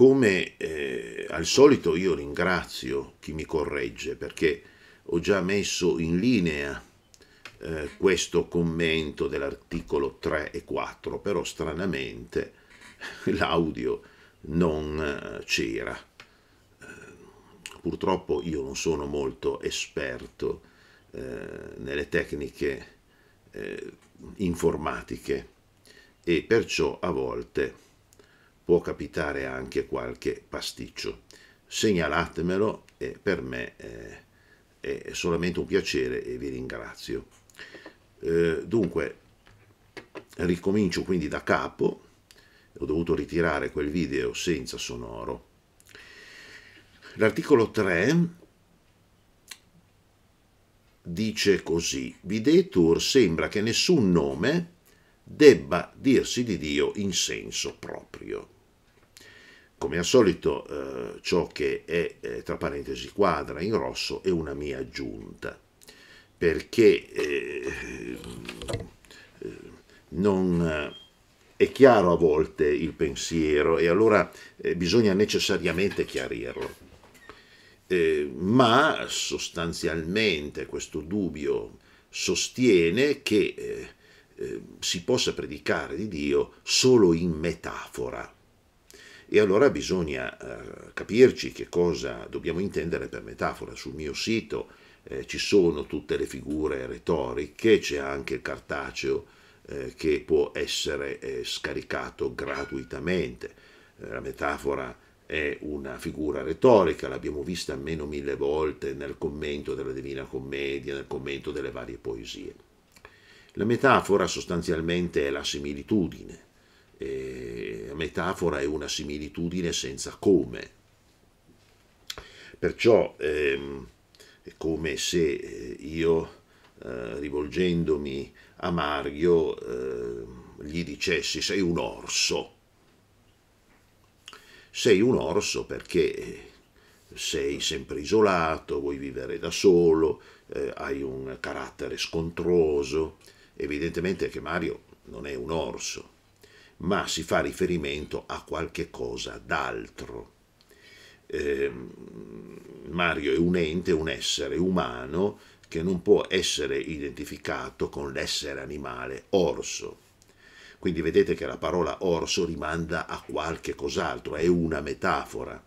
Come eh, al solito io ringrazio chi mi corregge perché ho già messo in linea eh, questo commento dell'articolo 3 e 4, però stranamente l'audio non eh, c'era. Eh, purtroppo io non sono molto esperto eh, nelle tecniche eh, informatiche e perciò a volte può capitare anche qualche pasticcio. Segnalatemelo e per me eh, è solamente un piacere e vi ringrazio. Eh, dunque, ricomincio quindi da capo, ho dovuto ritirare quel video senza sonoro. L'articolo 3 dice così, videtur sembra che nessun nome debba dirsi di Dio in senso proprio. Come al solito eh, ciò che è eh, tra parentesi quadra in rosso è una mia aggiunta, perché eh, eh non eh, è chiaro a volte il pensiero e allora eh, bisogna necessariamente chiarirlo. ma sostanzialmente questo dubbio sostiene che si possa predicare di Dio solo in metafora e allora bisogna eh, capirci che cosa dobbiamo intendere per metafora. Sul mio sito eh, ci sono tutte le figure retoriche, c'è anche il cartaceo eh, che può essere eh, scaricato gratuitamente. Eh, la metafora è una figura retorica, l'abbiamo vista almeno mille volte nel commento della Divina Commedia, nel commento delle varie poesie. La metafora sostanzialmente è la similitudine eh, metafora è una similitudine senza come. Perciò ehm, è come se eh, io, eh, rivolgendomi a Mario, eh, gli dicessi sei un orso. Sei un orso perché eh, sei sempre isolato, vuoi vivere da solo, eh, hai un carattere scontroso. Evidentemente che Mario non è un orso, ma si fa riferimento a qualche cosa d'altro. Ehm, Mario è un ente, un essere umano che non può essere identificato con l'essere animale orso. Quindi vedete che la parola orso rimanda a qualche cos'altro, è una metafora.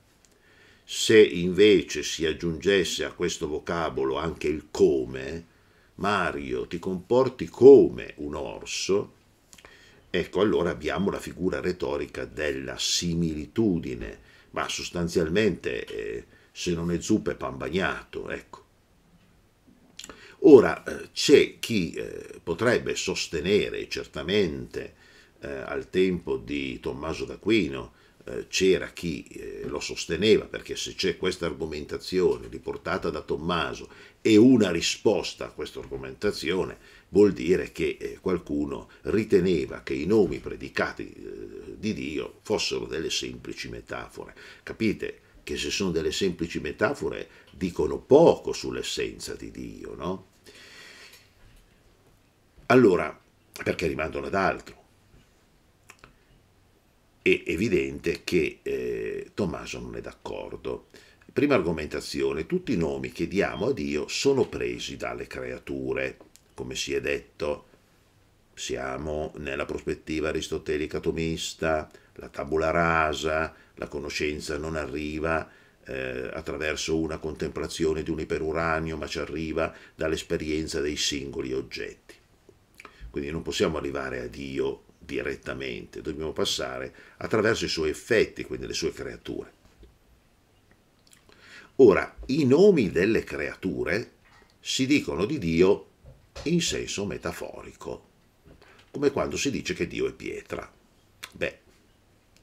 Se invece si aggiungesse a questo vocabolo anche il come, Mario ti comporti come un orso, Ecco, allora abbiamo la figura retorica della similitudine, ma sostanzialmente eh, se non è zuppa è pan bagnato, ecco. Ora, eh, c'è chi eh, potrebbe sostenere, certamente eh, al tempo di Tommaso d'Aquino, c'era chi lo sosteneva, perché se c'è questa argomentazione riportata da Tommaso e una risposta a questa argomentazione, vuol dire che eh, qualcuno riteneva che i nomi predicati eh, di Dio fossero delle semplici metafore. Capite? che se sono delle semplici metafore dicono poco sull'essenza di Dio, no? Allora, perché rimandano ad altro? È evidente che eh, Tommaso non è d'accordo. Prima argomentazione, tutti i nomi che diamo a Dio sono presi dalle creature come si è detto, siamo nella prospettiva aristotelica tomista, la tabula rasa, la conoscenza non arriva eh, attraverso una contemplazione di un iperuranio, ma ci arriva dall'esperienza dei singoli oggetti. Quindi non possiamo arrivare a Dio direttamente, dobbiamo passare attraverso i suoi effetti, quindi le sue creature. Ora, i nomi delle creature si dicono di Dio in senso metaforico, come quando si dice che Dio è pietra. Beh,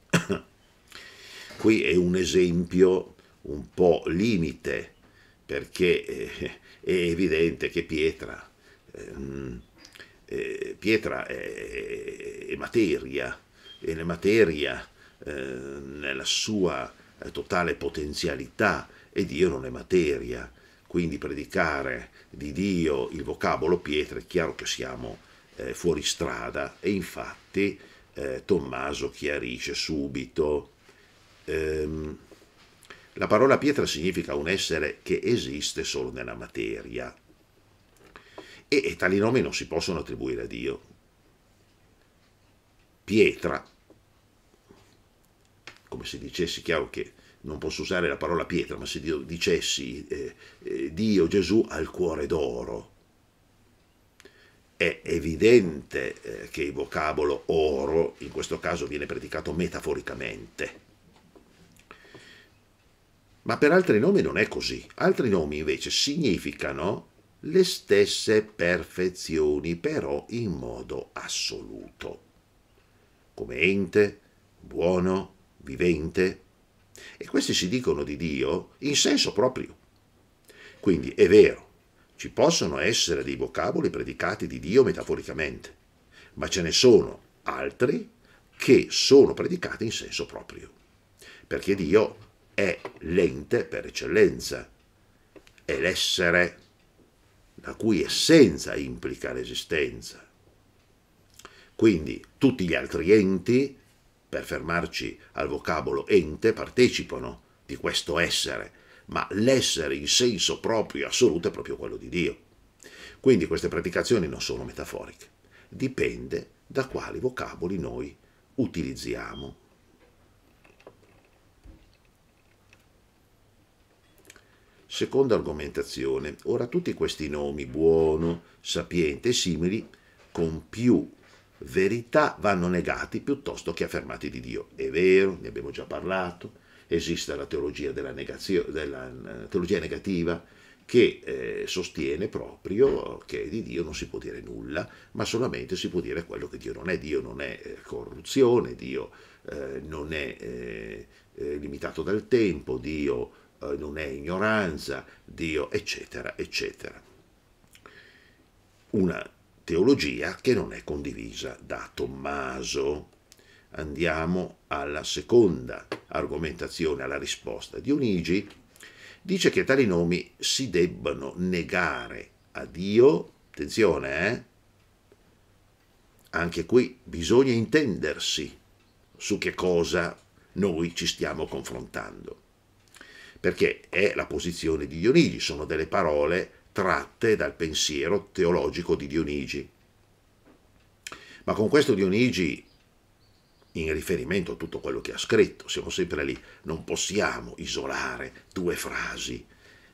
qui è un esempio un po' limite, perché eh, è evidente che pietra, ehm, eh, pietra è, materia, e la materia eh, nella sua totale potenzialità, e Dio non è materia, quindi predicare di Dio il vocabolo pietra, è chiaro che siamo eh, fuori strada e infatti eh, Tommaso chiarisce subito. Ehm, la parola pietra significa un essere che esiste solo nella materia e, e tali nomi non si possono attribuire a Dio. Pietra, come se dicessi chiaro che non posso usare la parola pietra, ma se io dicessi eh, eh, Dio Gesù ha il cuore d'oro, è evidente eh, che il vocabolo oro in questo caso viene predicato metaforicamente. Ma per altri nomi non è così. Altri nomi invece significano le stesse perfezioni, però in modo assoluto. Come ente, buono, vivente, e questi si dicono di Dio in senso proprio. Quindi è vero, ci possono essere dei vocaboli predicati di Dio metaforicamente, ma ce ne sono altri che sono predicati in senso proprio, perché Dio è l'ente per eccellenza, è l'essere la cui essenza implica l'esistenza. Quindi tutti gli altri enti per fermarci al vocabolo ente, partecipano di questo essere, ma l'essere in senso proprio e assoluto è proprio quello di Dio. Quindi queste predicazioni non sono metaforiche, dipende da quali vocaboli noi utilizziamo. Seconda argomentazione, ora tutti questi nomi, buono, sapiente e simili, con più verità vanno negati piuttosto che affermati di Dio. È vero, ne abbiamo già parlato, esiste la teologia, della della, eh, teologia negativa che eh, sostiene proprio che di Dio non si può dire nulla, ma solamente si può dire quello che Dio non è. Dio non è eh, corruzione, Dio eh, non è eh, limitato dal tempo, Dio non è ignoranza, Dio eccetera, eccetera. Una teologia che non è condivisa da Tommaso. Andiamo alla seconda argomentazione, alla risposta. Dionigi dice che tali nomi si debbano negare a Dio, attenzione, eh? anche qui bisogna intendersi su che cosa noi ci stiamo confrontando, perché è la posizione di Dionigi, sono delle parole tratte dal pensiero teologico di Dionigi. Ma con questo Dionigi, in riferimento a tutto quello che ha scritto, siamo sempre lì, non possiamo isolare due frasi.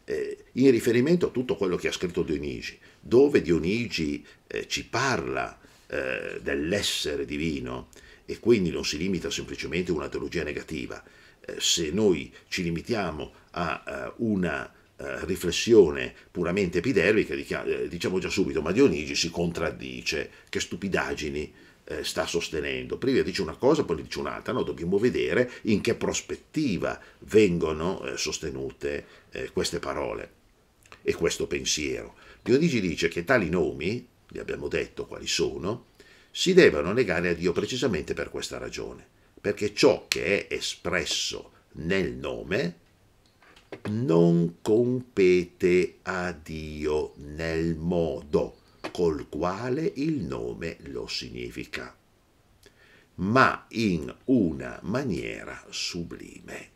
Eh, in riferimento a tutto quello che ha scritto Dionigi, dove Dionigi eh, ci parla eh, dell'essere divino e quindi non si limita semplicemente a una teologia negativa, eh, se noi ci limitiamo a eh, una eh, riflessione puramente epidermica, eh, diciamo già subito, ma Dionigi si contraddice, che stupidaggini eh, sta sostenendo. Prima dice una cosa, poi dice un'altra, no, dobbiamo vedere in che prospettiva vengono sostenute queste parole e questo pensiero. Dionigi dice che tali nomi, li abbiamo detto quali sono, si devono negare a Dio precisamente per questa ragione, perché ciò che è espresso nel nome non compete a Dio nel modo col quale il nome lo significa, ma in una maniera sublime.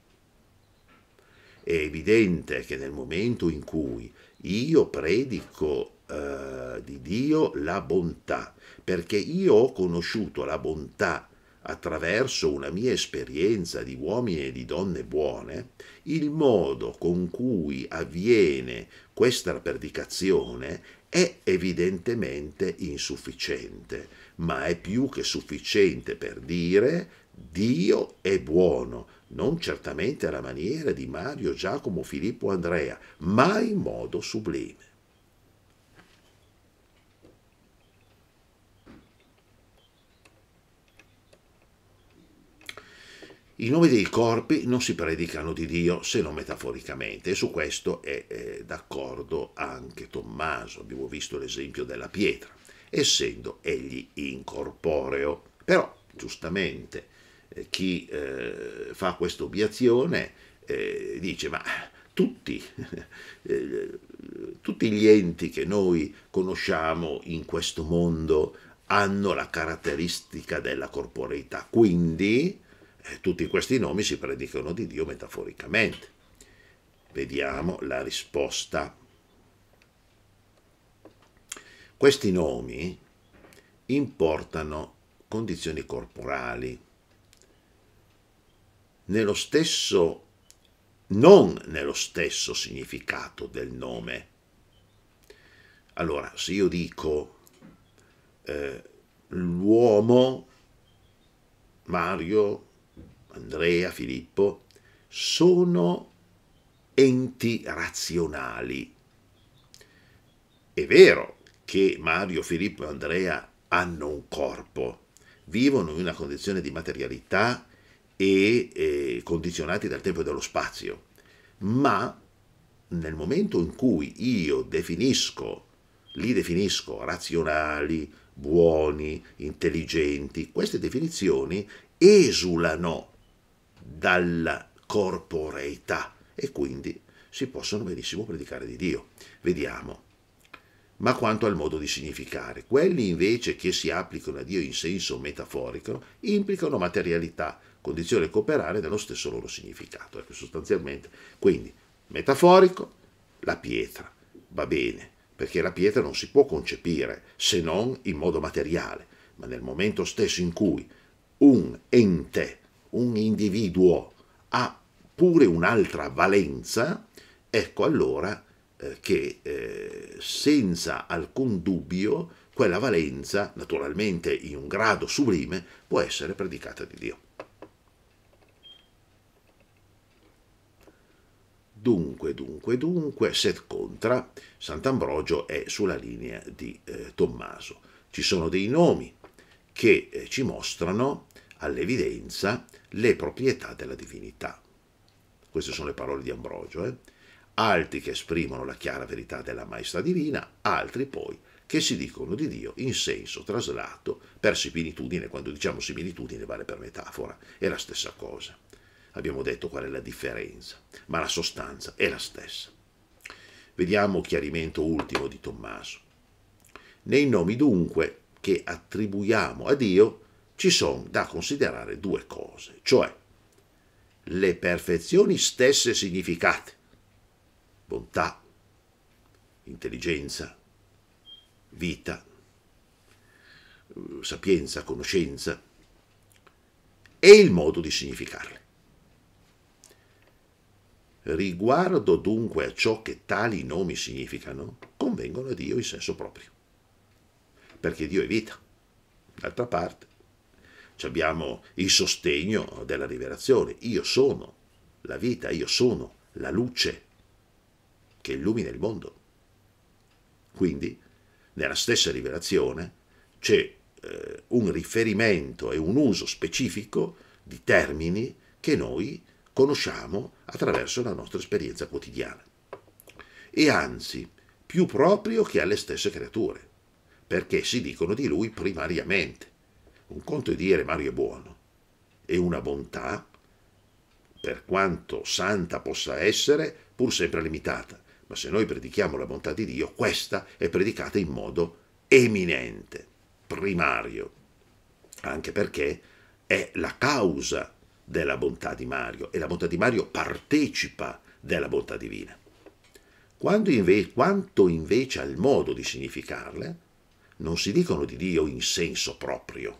È evidente che nel momento in cui io predico eh, di Dio la bontà, perché io ho conosciuto la bontà attraverso una mia esperienza di uomini e di donne buone, il modo con cui avviene questa predicazione è evidentemente insufficiente, ma è più che sufficiente per dire Dio è buono, non certamente alla maniera di Mario, Giacomo, Filippo, Andrea, ma in modo sublime. I nomi dei corpi non si predicano di Dio se non metaforicamente e su questo è eh, d'accordo anche Tommaso, abbiamo visto l'esempio della pietra, essendo egli incorporeo. Però, giustamente, eh, chi eh, fa questa obiezione eh, dice ma tutti, eh, tutti gli enti che noi conosciamo in questo mondo hanno la caratteristica della corporeità, quindi tutti questi nomi si predicano di Dio metaforicamente. Vediamo la risposta. Questi nomi importano condizioni corporali. Nello stesso, non nello stesso significato del nome. Allora, se io dico eh, l'uomo Mario Andrea, Filippo, sono enti razionali. È vero che Mario, Filippo e Andrea hanno un corpo, vivono in una condizione di materialità e eh, condizionati dal tempo e dallo spazio, ma nel momento in cui io definisco, li definisco razionali, buoni, intelligenti, queste definizioni esulano dalla corporeità e quindi si possono benissimo predicare di Dio. Vediamo. Ma quanto al modo di significare, quelli invece che si applicano a Dio in senso metaforico implicano materialità, condizione cooperare dello stesso loro significato, ecco, sostanzialmente. Quindi, metaforico, la pietra, va bene, perché la pietra non si può concepire se non in modo materiale, ma nel momento stesso in cui un ente un individuo ha pure un'altra valenza, ecco allora eh, che eh, senza alcun dubbio quella valenza, naturalmente in un grado sublime, può essere predicata di Dio. Dunque, dunque, dunque, set contra, Sant'Ambrogio è sulla linea di eh, Tommaso. Ci sono dei nomi che eh, ci mostrano all'evidenza le proprietà della divinità. Queste sono le parole di Ambrogio. Eh? Altri che esprimono la chiara verità della maestà divina, altri poi che si dicono di Dio in senso traslato per similitudine, quando diciamo similitudine vale per metafora, è la stessa cosa. Abbiamo detto qual è la differenza, ma la sostanza è la stessa. Vediamo chiarimento ultimo di Tommaso. Nei nomi dunque che attribuiamo a Dio ci sono da considerare due cose, cioè le perfezioni stesse significate, bontà, intelligenza, vita, eh, sapienza, conoscenza, e il modo di significarle. Riguardo dunque a ciò che tali nomi significano, convengono a Dio in senso proprio, perché Dio è vita. D'altra parte, abbiamo il sostegno della rivelazione. Io sono la vita, io sono la luce che illumina il mondo. Quindi, nella stessa rivelazione c'è eh, un riferimento e un uso specifico di termini che noi conosciamo attraverso la nostra esperienza quotidiana. E anzi, più proprio che alle stesse creature, perché si dicono di lui primariamente un conto è dire Mario è buono, è una bontà, per quanto santa possa essere, pur sempre limitata. Ma se noi predichiamo la bontà di Dio, questa è predicata in modo eminente, primario, anche perché è la causa della bontà di Mario e la bontà di Mario partecipa della bontà divina. Invece, quanto invece al modo di significarle, non si dicono di Dio in senso proprio,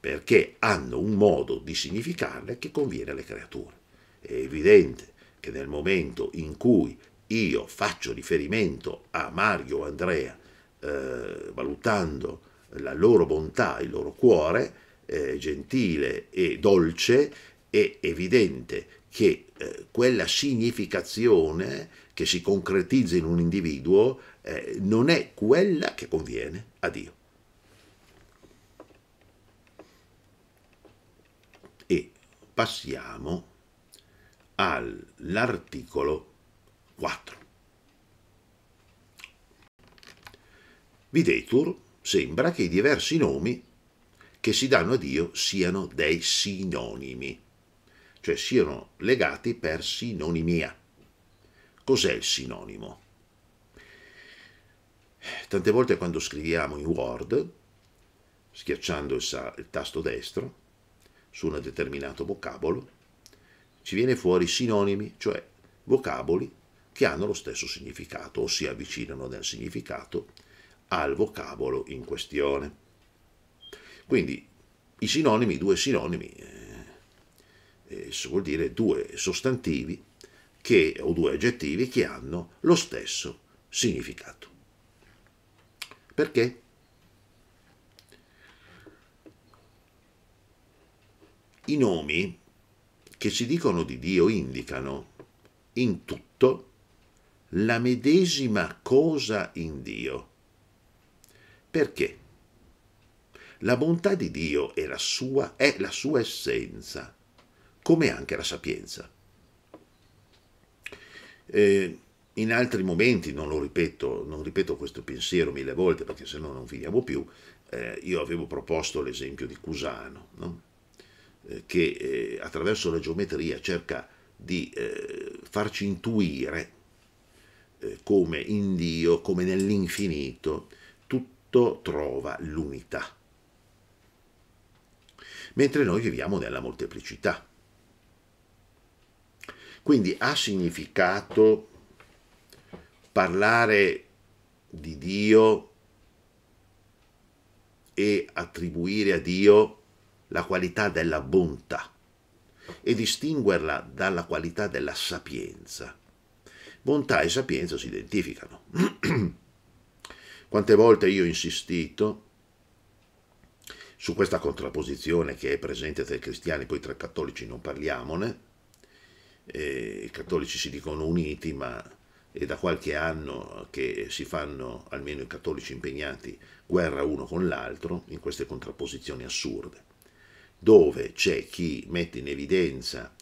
perché hanno un modo di significarle che conviene alle creature. È evidente che nel momento in cui io faccio riferimento a Mario o Andrea, eh, valutando la loro bontà, il loro cuore, eh, gentile e dolce, è evidente che eh, quella significazione che si concretizza in un individuo eh, non è quella che conviene a Dio. passiamo all'articolo 4. Videtur sembra che i diversi nomi che si danno a Dio siano dei sinonimi, cioè siano legati per sinonimia. Cos'è il sinonimo? Tante volte quando scriviamo in Word, schiacciando il, il tasto destro, su un determinato vocabolo, ci viene fuori sinonimi, cioè vocaboli che hanno lo stesso significato o si avvicinano nel significato al vocabolo in questione. Quindi i sinonimi, due sinonimi, eh, eh, vuol dire due sostantivi che, o due aggettivi che hanno lo stesso significato. Perché? i nomi che ci dicono di Dio indicano in tutto la medesima cosa in Dio. Perché? La bontà di Dio è la sua, è la sua essenza, come anche la sapienza. Eh, in altri momenti, non lo ripeto, non ripeto questo pensiero mille volte perché se no non finiamo più, eh, io avevo proposto l'esempio di Cusano, no? Eh, che eh, attraverso la geometria cerca di eh, farci intuire come in Dio, come nell'infinito, tutto trova l'unità. Mentre noi viviamo nella molteplicità. Quindi ha significato parlare di Dio e attribuire a Dio la qualità della bontà e distinguerla dalla qualità della sapienza. Bontà e sapienza si identificano. Quante volte io ho insistito su questa contrapposizione che è presente tra i cristiani, poi tra i cattolici non parliamone, e i cattolici si dicono uniti, ma è da qualche anno che si fanno, almeno i cattolici impegnati, guerra uno con l'altro in queste contrapposizioni assurde dove c'è chi mette in evidenza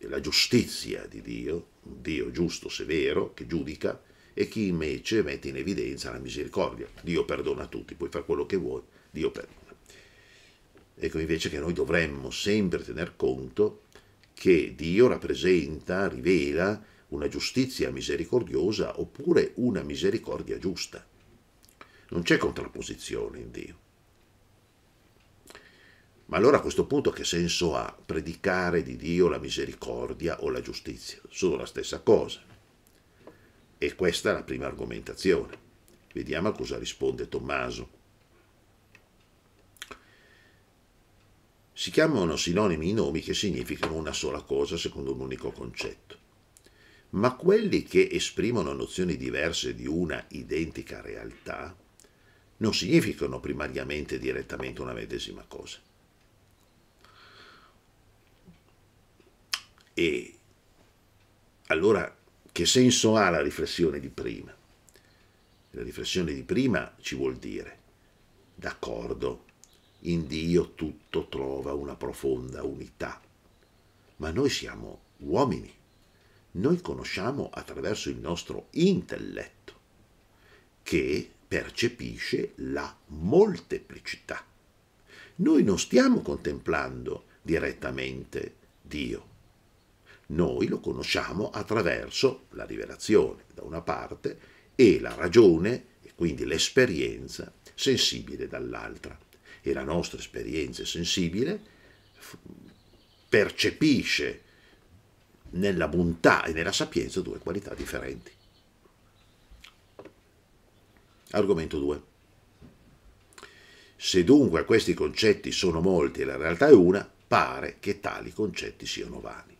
la giustizia di Dio, un Dio giusto, severo, che giudica, e chi invece mette in evidenza la misericordia. Dio perdona a tutti, puoi fare quello che vuoi, Dio perdona. Ecco invece che noi dovremmo sempre tener conto che Dio rappresenta, rivela una giustizia misericordiosa oppure una misericordia giusta. Non c'è contrapposizione in Dio. Ma allora a questo punto che senso ha predicare di Dio la misericordia o la giustizia? Sono la stessa cosa. E questa è la prima argomentazione. Vediamo a cosa risponde Tommaso. Si chiamano sinonimi i nomi che significano una sola cosa secondo un unico concetto. Ma quelli che esprimono nozioni diverse di una identica realtà non significano primariamente direttamente una medesima cosa. E allora che senso ha la riflessione di prima? La riflessione di prima ci vuol dire, d'accordo, in Dio tutto trova una profonda unità, ma noi siamo uomini, noi conosciamo attraverso il nostro intelletto, che percepisce la molteplicità. Noi non stiamo contemplando direttamente Dio, noi lo conosciamo attraverso la rivelazione da una parte e la ragione e quindi l'esperienza sensibile dall'altra. E la nostra esperienza sensibile percepisce nella bontà e nella sapienza due qualità differenti. Argomento 2. Se dunque questi concetti sono molti e la realtà è una, pare che tali concetti siano vani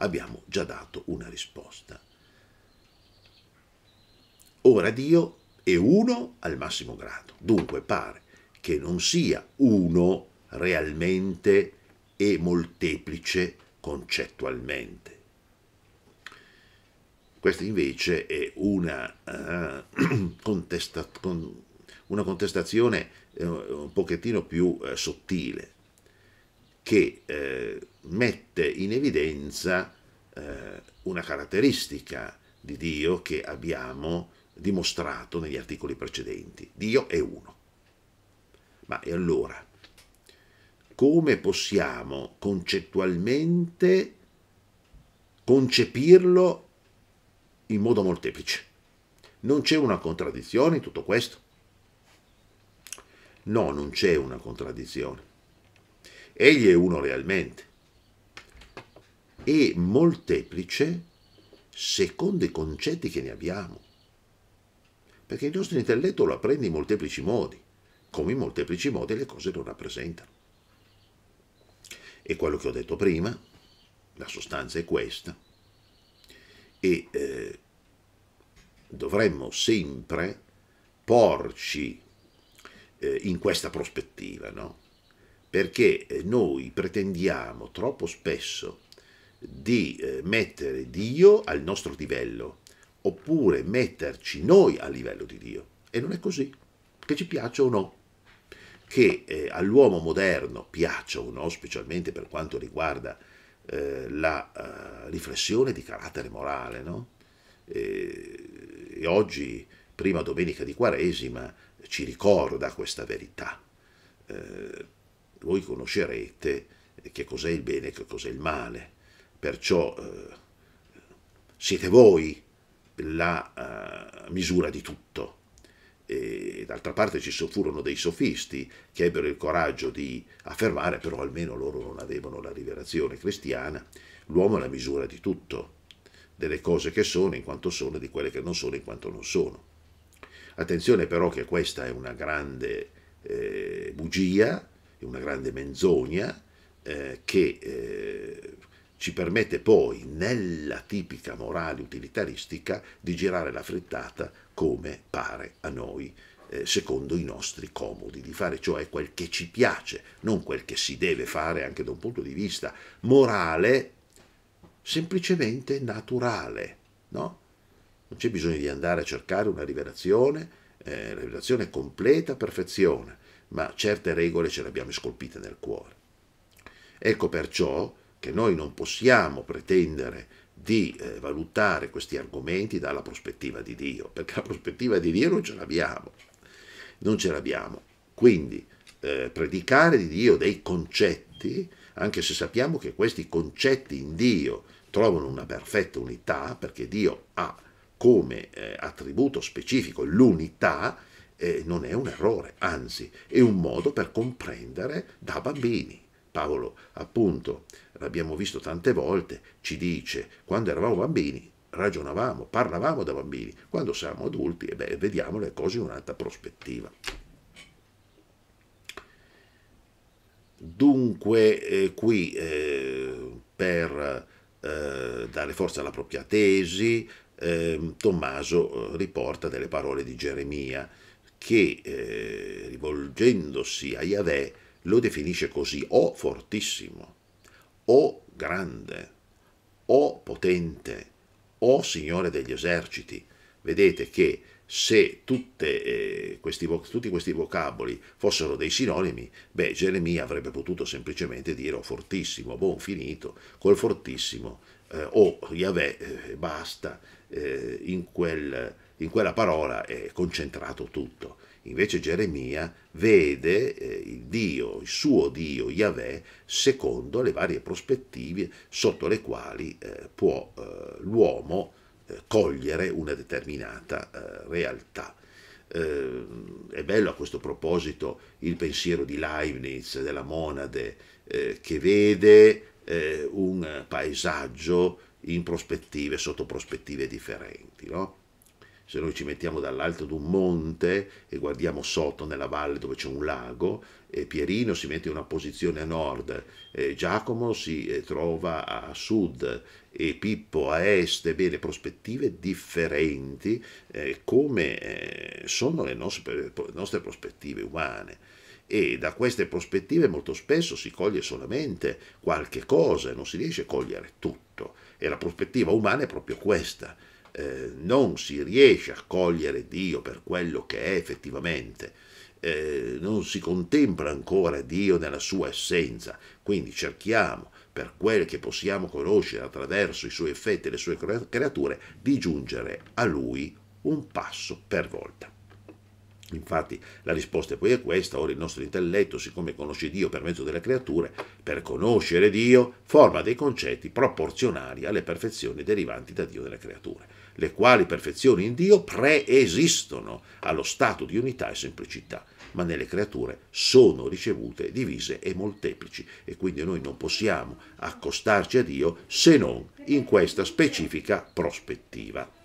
abbiamo già dato una risposta. Ora Dio è uno al massimo grado, dunque pare che non sia uno realmente e molteplice concettualmente. Questa invece è una, uh, contesta- con una contestazione uh, un pochettino più uh, sottile che eh, mette in evidenza eh, una caratteristica di Dio che abbiamo dimostrato negli articoli precedenti. Dio è uno. Ma e allora? Come possiamo concettualmente concepirlo in modo molteplice? Non c'è una contraddizione in tutto questo? No, non c'è una contraddizione egli è uno realmente. E molteplice secondo i concetti che ne abbiamo. Perché il nostro intelletto lo apprende in molteplici modi, come in molteplici modi le cose lo rappresentano. E quello che ho detto prima, la sostanza è questa, e eh, dovremmo sempre porci eh, in questa prospettiva, no? perché eh, noi pretendiamo troppo spesso di eh, mettere Dio al nostro livello, oppure metterci noi a livello di Dio. E non è così, che ci piaccia o no. Che eh, all'uomo moderno piaccia o no, specialmente per quanto riguarda eh, la eh, riflessione di carattere morale, no? e, eh, e oggi, prima domenica di Quaresima, ci ricorda questa verità voi conoscerete che cos'è il bene e che cos'è il male. Perciò eh, siete voi la eh, misura di tutto. E, d'altra parte ci furono dei sofisti che ebbero il coraggio di affermare, però almeno loro non avevano la rivelazione cristiana, l'uomo è la misura di tutto, delle cose che sono in quanto sono e di quelle che non sono in quanto non sono. Attenzione però che questa è una grande eh, bugia, è una grande menzogna eh, che eh, ci permette poi, nella tipica morale utilitaristica, di girare la frittata come pare a noi, eh, secondo i nostri comodi, di fare cioè quel che ci piace, non quel che si deve fare anche da un punto di vista morale, semplicemente naturale, no? Non c'è bisogno di andare a cercare una rivelazione, eh, rivelazione completa, perfezione ma certe regole ce le abbiamo scolpite nel cuore. Ecco perciò che noi non possiamo pretendere di eh, valutare questi argomenti dalla prospettiva di Dio, perché la prospettiva di Dio non ce l'abbiamo, non ce l'abbiamo. Quindi eh, predicare di Dio dei concetti, anche se sappiamo che questi concetti in Dio trovano una perfetta unità, perché Dio ha come eh, attributo specifico l'unità, eh, non è un errore, anzi è un modo per comprendere da bambini. Paolo, appunto, l'abbiamo visto tante volte, ci dice, quando eravamo bambini ragionavamo, parlavamo da bambini, quando siamo adulti eh beh, vediamo le cose in un'altra prospettiva. Dunque eh, qui eh, per eh, dare forza alla propria tesi, ehm, Tommaso eh, riporta delle parole di Geremia che eh, rivolgendosi a Yahweh lo definisce così o fortissimo, o grande, o potente, o Signore degli eserciti. Vedete che se tutte, eh, questi, tutti questi vocaboli fossero dei sinonimi, beh, Geremia avrebbe potuto semplicemente dire o fortissimo, buon finito, col fortissimo, eh, o Yahweh, eh, basta, eh, in quel in quella parola è concentrato tutto. Invece Geremia vede eh, il Dio, il suo Dio, Yahweh, secondo le varie prospettive sotto le quali eh, può eh, l'uomo eh, cogliere una determinata eh, realtà. Eh, è bello a questo proposito il pensiero di Leibniz, della monade, che vede un paesaggio in prospettive, sotto prospettive differenti. No? se noi ci mettiamo dall'alto di un monte e guardiamo sotto nella valle dove c'è un lago, eh, Pierino si mette in una posizione a nord, eh, Giacomo si eh, trova a sud e Pippo a est, ebbene prospettive differenti eh, come eh, sono le nostre, le nostre prospettive umane e da queste prospettive molto spesso si coglie solamente qualche cosa, non si riesce a cogliere tutto e la prospettiva umana è proprio questa eh, non si riesce a cogliere Dio per quello che è effettivamente, eh, non si contempla ancora Dio nella sua essenza, quindi cerchiamo per quel che possiamo conoscere attraverso i suoi effetti e le sue creature di giungere a Lui un passo per volta. Infatti la risposta poi è questa, ora il nostro intelletto, siccome conosce Dio per mezzo delle creature, per conoscere Dio forma dei concetti proporzionali alle perfezioni derivanti da Dio delle creature le quali perfezioni in Dio preesistono allo stato di unità e semplicità, ma nelle creature sono ricevute, divise e molteplici e quindi noi non possiamo accostarci a Dio se non in questa specifica prospettiva.